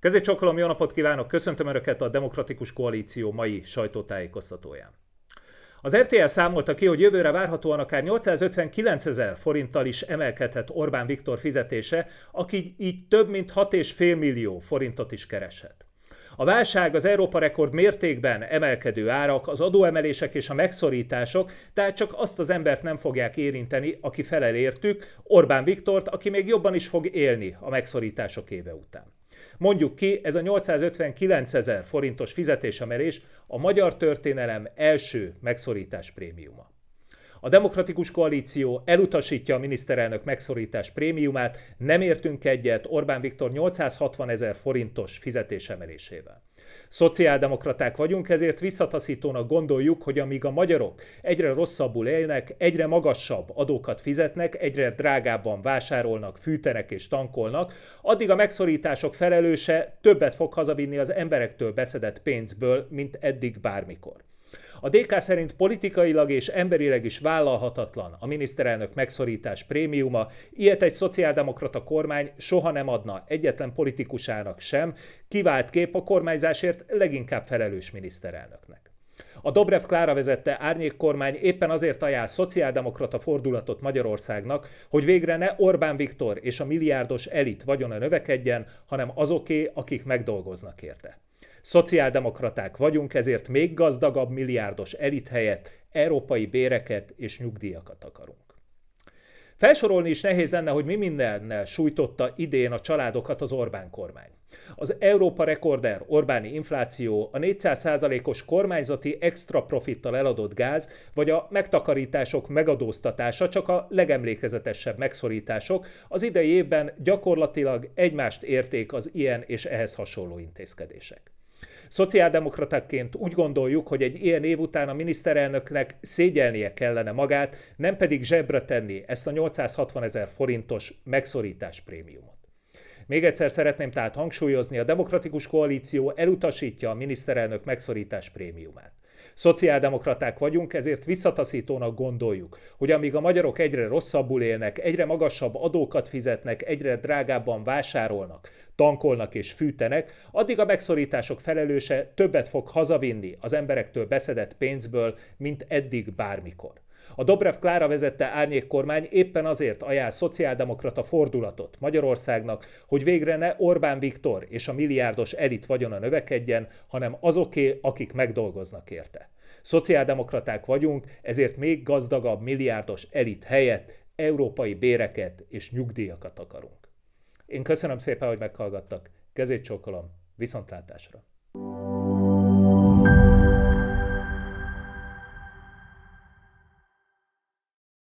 Kezdő Csokolom, jó napot kívánok! Köszöntöm Önöket a Demokratikus Koalíció mai sajtótájékoztatóján. Az RTL számolta ki, hogy jövőre várhatóan akár 859 ezer forinttal is emelkedhet Orbán Viktor fizetése, aki így több mint 6,5 millió forintot is kereshet. A válság az Európa rekord mértékben emelkedő árak, az adóemelések és a megszorítások, tehát csak azt az embert nem fogják érinteni, aki felel értük, Orbán Viktort, aki még jobban is fog élni a megszorítások éve után. Mondjuk ki, ez a 859 ezer forintos fizetésemelés a magyar történelem első megszorítás prémiuma. A demokratikus koalíció elutasítja a miniszterelnök megszorítás prémiumát, nem értünk egyet Orbán Viktor 860 ezer forintos fizetésemelésével. Szociáldemokraták vagyunk, ezért visszataszítónak gondoljuk, hogy amíg a magyarok egyre rosszabbul élnek, egyre magasabb adókat fizetnek, egyre drágábban vásárolnak, fűtenek és tankolnak, addig a megszorítások felelőse többet fog hazavinni az emberektől beszedett pénzből, mint eddig bármikor. A DK szerint politikailag és emberileg is vállalhatatlan a miniszterelnök megszorítás prémiuma, ilyet egy szociáldemokrata kormány soha nem adna egyetlen politikusának sem, kivált kép a kormányzásért leginkább felelős miniszterelnöknek. A Dobrev Klára vezette árnyék kormány éppen azért ajánl szociáldemokrata fordulatot Magyarországnak, hogy végre ne Orbán Viktor és a milliárdos elit vagyona növekedjen, hanem azoké, akik megdolgoznak érte. Szociáldemokraták vagyunk, ezért még gazdagabb milliárdos elit helyett európai béreket és nyugdíjakat akarunk. Felsorolni is nehéz lenne, hogy mi mindennel sújtotta idén a családokat az Orbán kormány. Az Európa rekorder Orbáni infláció, a 400%-os kormányzati extra profittal eladott gáz, vagy a megtakarítások megadóztatása csak a legemlékezetesebb megszorítások, az idei évben gyakorlatilag egymást érték az ilyen és ehhez hasonló intézkedések. Szociáldemokrataként úgy gondoljuk, hogy egy ilyen év után a miniszterelnöknek szégyelnie kellene magát, nem pedig zsebre tenni ezt a 860 ezer forintos megszorítás prémiumot. Még egyszer szeretném tehát hangsúlyozni, a Demokratikus Koalíció elutasítja a miniszterelnök megszorítás prémiumát. Szociáldemokraták vagyunk, ezért visszataszítónak gondoljuk, hogy amíg a magyarok egyre rosszabbul élnek, egyre magasabb adókat fizetnek, egyre drágábban vásárolnak, tankolnak és fűtenek, addig a megszorítások felelőse többet fog hazavinni az emberektől beszedett pénzből, mint eddig bármikor. A Dobrev Klára vezette árnyék kormány éppen azért ajánl szociáldemokrata fordulatot Magyarországnak, hogy végre ne Orbán Viktor és a milliárdos elit vagyona növekedjen, hanem azoké, akik megdolgoznak érte. Szociáldemokraták vagyunk, ezért még gazdagabb milliárdos elit helyett európai béreket és nyugdíjakat akarunk. Én köszönöm szépen, hogy meghallgattak. Kezét csókolom. Viszontlátásra!